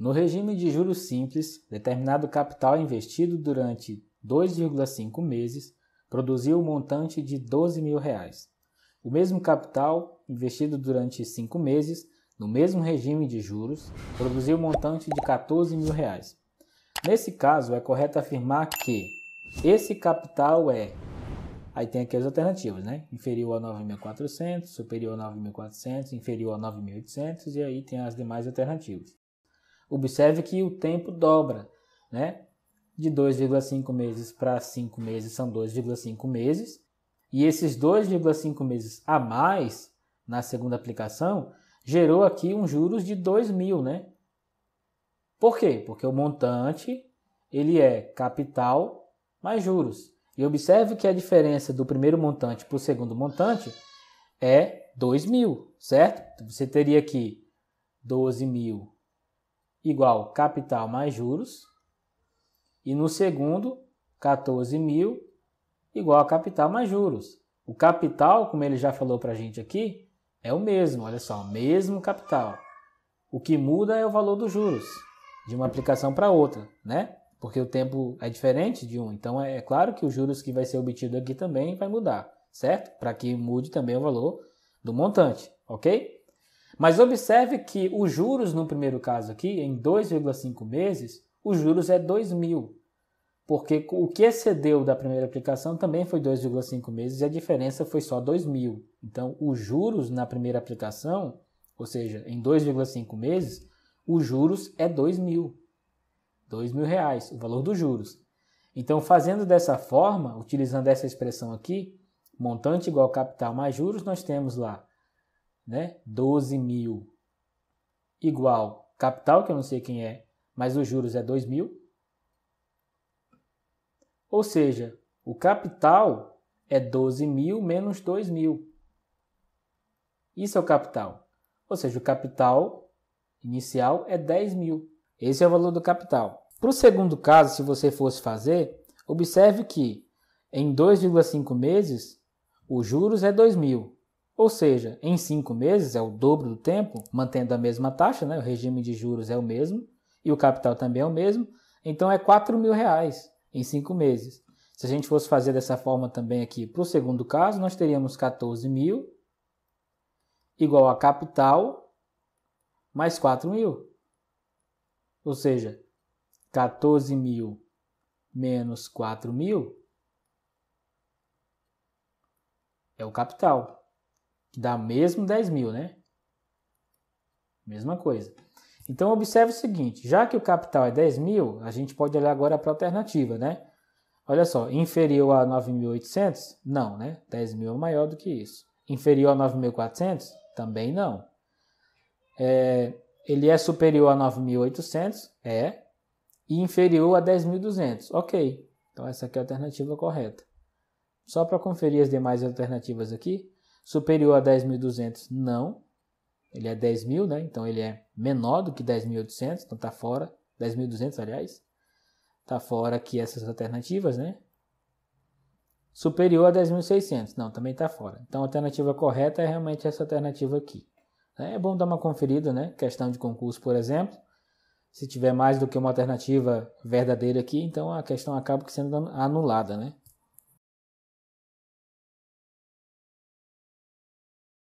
No regime de juros simples, determinado capital investido durante 2,5 meses produziu o um montante de R$ 12 mil. Reais. O mesmo capital investido durante 5 meses, no mesmo regime de juros, produziu um montante de R$ 14 mil. Reais. Nesse caso, é correto afirmar que esse capital é. Aí tem aqui as alternativas, né? Inferior a 9.400, superior a 9.400, inferior a 9.800 e aí tem as demais alternativas. Observe que o tempo dobra, né? De 2,5 meses para 5 meses são 2,5 meses. E esses 2,5 meses a mais na segunda aplicação gerou aqui um juros de 2 mil, né? Por quê? Porque o montante ele é capital mais juros. E observe que a diferença do primeiro montante para o segundo montante é 2 mil, certo? Você teria aqui 12 mil igual capital mais juros. E no segundo, 14 mil igual a capital mais juros. O capital, como ele já falou para a gente aqui, é o mesmo, olha só, mesmo capital. O que muda é o valor dos juros de uma aplicação para outra, né? Porque o tempo é diferente de um, então é, é claro que os juros que vai ser obtido aqui também vai mudar, certo? Para que mude também o valor do montante, ok? Mas observe que os juros no primeiro caso aqui, em 2,5 meses, os juros é 2 mil, porque o que excedeu da primeira aplicação também foi 2,5 meses e a diferença foi só 2 mil. Então, os juros na primeira aplicação, ou seja, em 2,5 meses, os juros é 2 mil. 2 mil reais, o valor dos juros. Então, fazendo dessa forma, utilizando essa expressão aqui, montante igual capital mais juros, nós temos lá né? 12 mil igual capital, que eu não sei quem é, mas os juros é 2 mil. Ou seja, o capital é 12 mil menos 2 mil. Isso é o capital. Ou seja, o capital inicial é 10 mil. Esse é o valor do capital. Para o segundo caso, se você fosse fazer, observe que em 2,5 meses, os juros é 2 mil. Ou seja, em cinco meses é o dobro do tempo, mantendo a mesma taxa, né? o regime de juros é o mesmo e o capital também é o mesmo, então é quatro mil reais em cinco meses. Se a gente fosse fazer dessa forma também aqui para o segundo caso, nós teríamos 14 mil igual a capital mais 4 mil. Ou seja, 14 mil menos 4 mil é o capital que dá mesmo 10 mil, né? Mesma coisa. Então, observe o seguinte, já que o capital é 10 mil, a gente pode olhar agora para a alternativa, né? Olha só, inferior a 9.800? Não, né? 10 mil é maior do que isso. Inferior a 9.400? Também não. É, ele é superior a 9.800? É. E inferior a 10.200? Ok. Então, essa aqui é a alternativa correta. Só para conferir as demais alternativas aqui, Superior a 10.200, não. Ele é 10.000, mil, né? Então ele é menor do que 10.800, então está fora. 10.200, aliás. Está fora aqui essas alternativas, né? Superior a 10.600, não, também está fora. Então a alternativa correta é realmente essa alternativa aqui. É, é bom dar uma conferida, né? Questão de concurso, por exemplo. Se tiver mais do que uma alternativa verdadeira aqui, então a questão acaba sendo anulada, né?